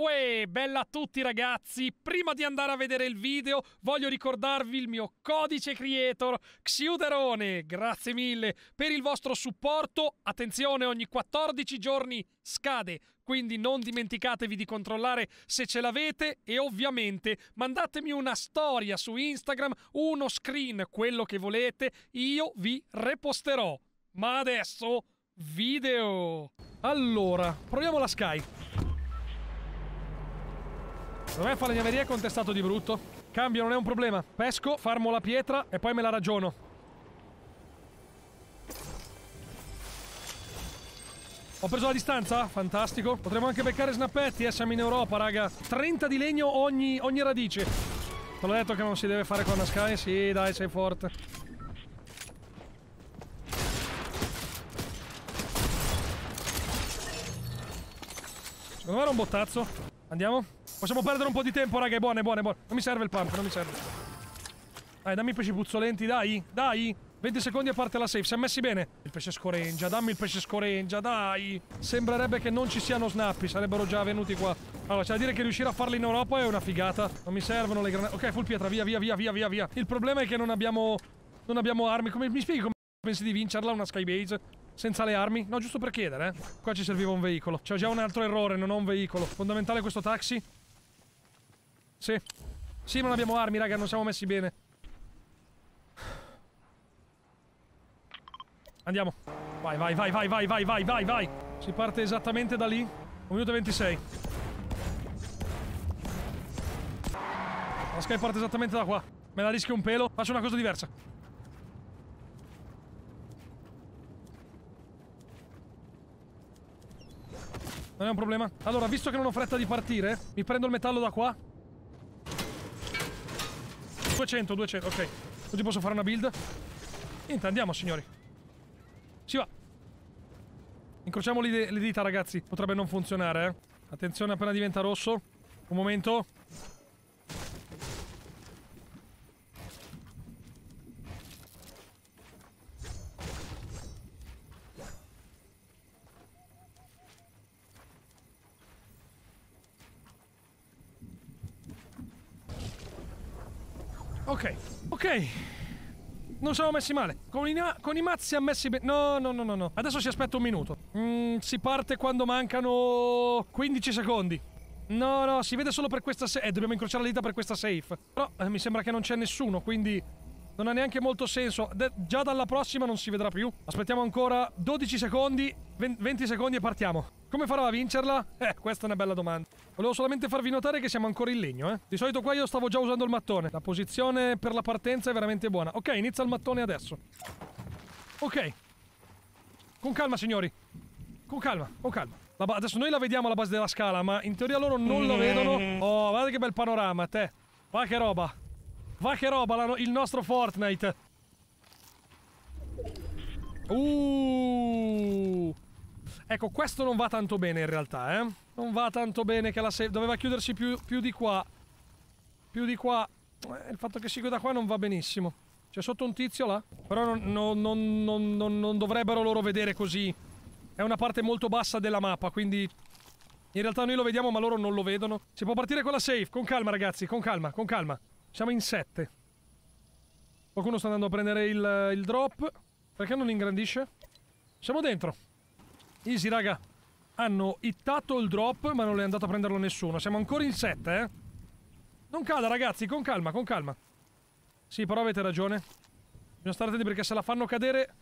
Uè, bella a tutti ragazzi! Prima di andare a vedere il video voglio ricordarvi il mio codice creator Xiuderone, grazie mille per il vostro supporto. Attenzione, ogni 14 giorni scade, quindi non dimenticatevi di controllare se ce l'avete e ovviamente mandatemi una storia su Instagram, uno screen, quello che volete, io vi reposterò. Ma adesso, video! Allora, proviamo la Sky. Secondo me falegnameria è contestato di brutto. Cambio, non è un problema. Pesco, farmo la pietra e poi me la ragiono. Ho preso la distanza? Fantastico. Potremmo anche beccare snappetti, eh, siamo in Europa, raga. 30 di legno ogni, ogni radice. Te l'ho detto che non si deve fare con la Sky? Sì, dai, sei forte. Secondo me era un bottazzo. Andiamo. Possiamo perdere un po' di tempo, raga. È buono, è buono, è buono. Non mi serve il pump, non mi serve. Dai, dammi i pesci puzzolenti, dai. Dai. 20 secondi a parte la safe, Si è messi bene. Il pesce scorengia, dammi il pesce scorengia, dai. Sembrerebbe che non ci siano snappi, sarebbero già venuti qua. Allora, c'è da dire che riuscire a farli in Europa è una figata. Non mi servono le granate. Ok, full pietra, via, via, via, via, via, via. Il problema è che non abbiamo... Non abbiamo armi. Come... Mi spieghi come pensi di vincerla una skybase? Senza le armi? No, giusto per chiedere, eh. Qua ci serviva un veicolo. C'è già un altro errore, non ho un veicolo. Fondamentale questo taxi. Sì. Sì, ma non abbiamo armi, raga, non siamo messi bene. Andiamo. Vai, vai, vai, vai, vai, vai, vai, vai, vai. Si parte esattamente da lì. Un minuto e 26. La Sky parte esattamente da qua. Me la rischio un pelo. Faccio una cosa diversa. Non è un problema. Allora, visto che non ho fretta di partire, mi prendo il metallo da qua 200, 200, ok. Oggi posso fare una build. Niente, andiamo, signori. Si va. Incrociamo le, le dita, ragazzi. Potrebbe non funzionare, eh. Attenzione appena diventa rosso. Un momento. Ok, ok. Non siamo messi male. Con i, con i mazzi ha messi bene. No, no, no, no, no. Adesso si aspetta un minuto. Mm, si parte quando mancano 15 secondi. No, no, si vede solo per questa safe. Eh, dobbiamo incrociare le dita per questa safe. Però eh, mi sembra che non c'è nessuno, quindi non ha neanche molto senso. De già dalla prossima non si vedrà più. Aspettiamo ancora 12 secondi, 20 secondi e partiamo. Come farò a vincerla? Eh, questa è una bella domanda. Volevo solamente farvi notare che siamo ancora in legno, eh. Di solito qua io stavo già usando il mattone. La posizione per la partenza è veramente buona. Ok, inizia il mattone adesso. Ok. Con calma, signori. Con calma, con calma. Adesso noi la vediamo alla base della scala, ma in teoria loro non la vedono. Mm. Oh, guarda che bel panorama, te. Va che roba. Va che roba la, il nostro Fortnite. Uh. Ecco, questo non va tanto bene in realtà, eh. Non va tanto bene che la save... Doveva chiudersi più, più di qua. Più di qua. Eh, il fatto che si chiuda qua non va benissimo. C'è sotto un tizio là? Però non, non, non, non, dovrebbero loro vedere così. È una parte molto bassa della mappa, quindi... In realtà noi lo vediamo ma loro non lo vedono. Si può partire con la safe, con calma ragazzi, con calma, con calma. Siamo in 7. Qualcuno sta andando a prendere il, il drop. Perché non ingrandisce? Siamo dentro. Easy, raga. Hanno hittato il drop, ma non è andato a prenderlo nessuno. Siamo ancora in 7, eh. Non cala, ragazzi, con calma, con calma. Sì, però avete ragione. Bisogna stare attenti perché se la fanno cadere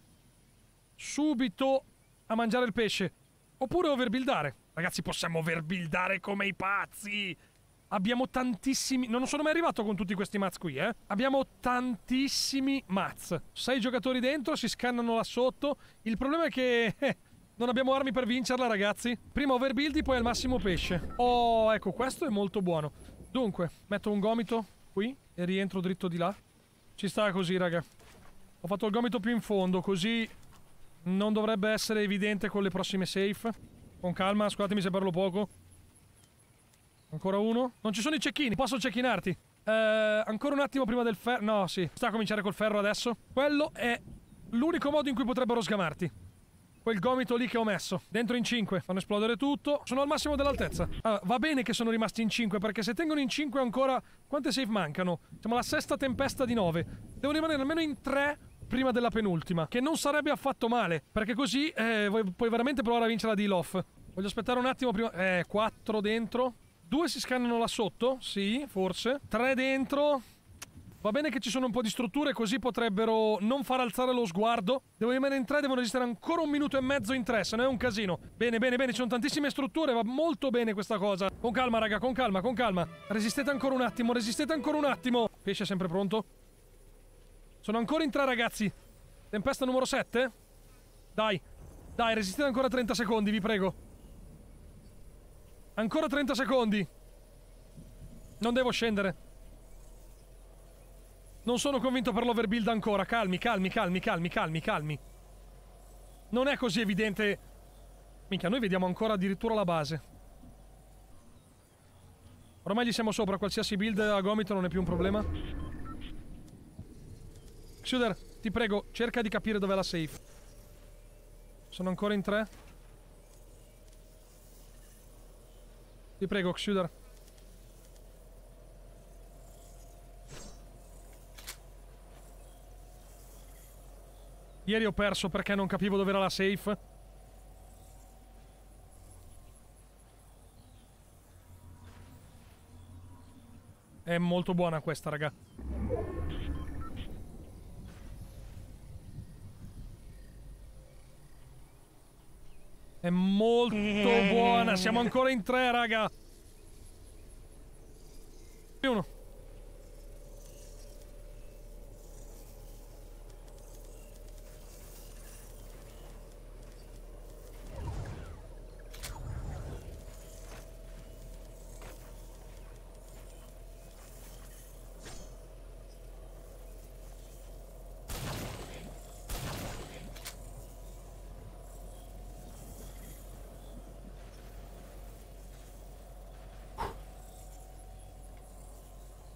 subito a mangiare il pesce. Oppure overbuildare. Ragazzi, possiamo overbuildare come i pazzi. Abbiamo tantissimi. Non sono mai arrivato con tutti questi mazz qui, eh. Abbiamo tantissimi mazz. Sei giocatori dentro, si scannano là sotto. Il problema è che. Eh, non abbiamo armi per vincerla, ragazzi. Prima overbuildi, poi al massimo pesce. Oh, ecco, questo è molto buono. Dunque, metto un gomito qui e rientro dritto di là. Ci sta così, raga. Ho fatto il gomito più in fondo, così non dovrebbe essere evidente con le prossime safe. Con calma, scusatemi se parlo poco. Ancora uno. Non ci sono i cecchini. Posso cecchinarti? Eh, ancora un attimo prima del ferro. No, sì. Sta a cominciare col ferro adesso. Quello è l'unico modo in cui potrebbero sgamarti. Quel gomito lì che ho messo. Dentro in 5. Fanno esplodere tutto. Sono al massimo dell'altezza. Allora, va bene che sono rimasti in 5, perché se tengono in 5 ancora... Quante save mancano? Siamo alla sesta tempesta di 9. Devo rimanere almeno in 3 prima della penultima, che non sarebbe affatto male, perché così eh, puoi veramente provare a vincere la deal off. Voglio aspettare un attimo prima... Eh, 4 dentro. Due si scannano là sotto, sì, forse. Tre dentro. Va bene che ci sono un po' di strutture, così potrebbero non far alzare lo sguardo. Devo rimanere in tre, devono resistere ancora un minuto e mezzo in tre, se no è un casino. Bene, bene, bene, ci sono tantissime strutture, va molto bene questa cosa. Con calma, raga, con calma, con calma. Resistete ancora un attimo, resistete ancora un attimo. Pesce è sempre pronto. Sono ancora in tre, ragazzi. Tempesta numero 7? Dai, dai, resistete ancora 30 secondi, vi prego. Ancora 30 secondi. Non devo scendere. Non sono convinto per l'overbuild ancora. Calmi, calmi, calmi, calmi, calmi, calmi. Non è così evidente. Minchia, noi vediamo ancora addirittura la base. Ormai gli siamo sopra. Qualsiasi build a gomito non è più un problema. Xuder, ti prego, cerca di capire dov'è la safe. Sono ancora in tre. Ti prego, Xudar. Ieri ho perso perché non capivo dove era la safe. È molto buona questa, raga. È molto buona. Siamo mm. ancora in tre, raga. Uno.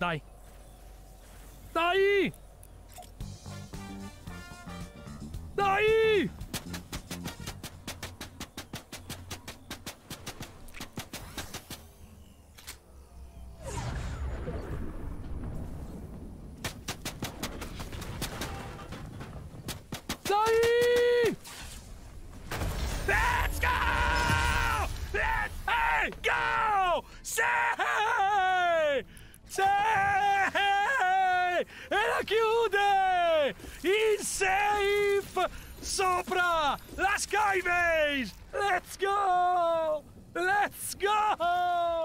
大呆！Sì! E la chiude! Il safe sopra la Skybase! Let's go! Let's go!